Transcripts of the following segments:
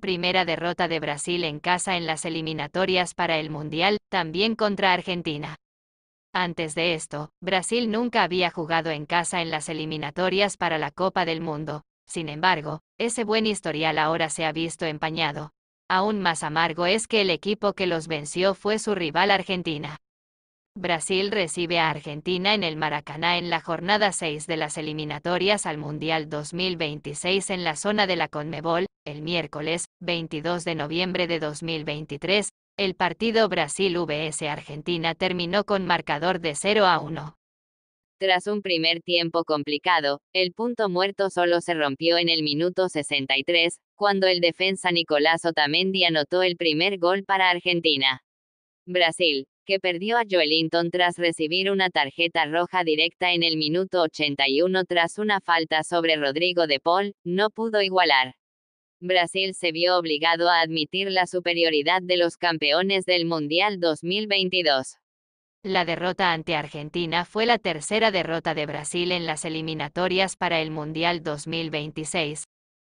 primera derrota de Brasil en casa en las eliminatorias para el Mundial, también contra Argentina. Antes de esto, Brasil nunca había jugado en casa en las eliminatorias para la Copa del Mundo, sin embargo, ese buen historial ahora se ha visto empañado. Aún más amargo es que el equipo que los venció fue su rival Argentina. Brasil recibe a Argentina en el Maracaná en la jornada 6 de las eliminatorias al Mundial 2026 en la zona de la Conmebol, el miércoles 22 de noviembre de 2023. El partido Brasil-VS Argentina terminó con marcador de 0 a 1. Tras un primer tiempo complicado, el punto muerto solo se rompió en el minuto 63, cuando el defensa Nicolás Otamendi anotó el primer gol para Argentina. Brasil, que perdió a Joelinton tras recibir una tarjeta roja directa en el minuto 81 tras una falta sobre Rodrigo de Paul, no pudo igualar. Brasil se vio obligado a admitir la superioridad de los campeones del Mundial 2022. La derrota ante Argentina fue la tercera derrota de Brasil en las eliminatorias para el Mundial 2026.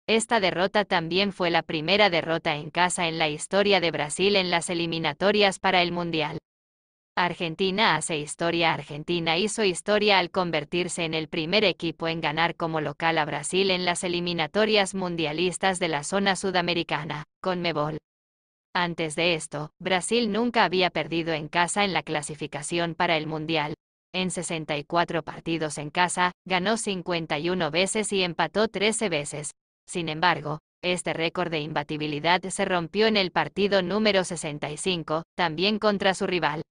Esta derrota también fue la primera derrota en casa en la historia de Brasil en las eliminatorias para el Mundial. Argentina hace historia. Argentina hizo historia al convertirse en el primer equipo en ganar como local a Brasil en las eliminatorias mundialistas de la zona sudamericana, con Mebol. Antes de esto, Brasil nunca había perdido en casa en la clasificación para el Mundial. En 64 partidos en casa, ganó 51 veces y empató 13 veces. Sin embargo, este récord de imbatibilidad se rompió en el partido número 65, también contra su rival,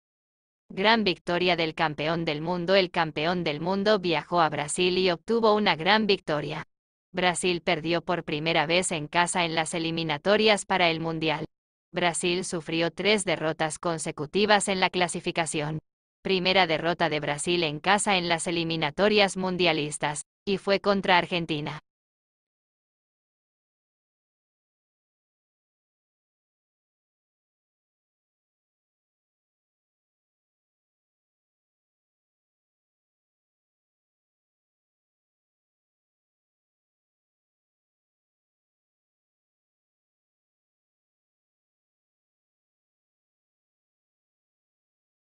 Gran victoria del campeón del mundo. El campeón del mundo viajó a Brasil y obtuvo una gran victoria. Brasil perdió por primera vez en casa en las eliminatorias para el Mundial. Brasil sufrió tres derrotas consecutivas en la clasificación. Primera derrota de Brasil en casa en las eliminatorias mundialistas, y fue contra Argentina.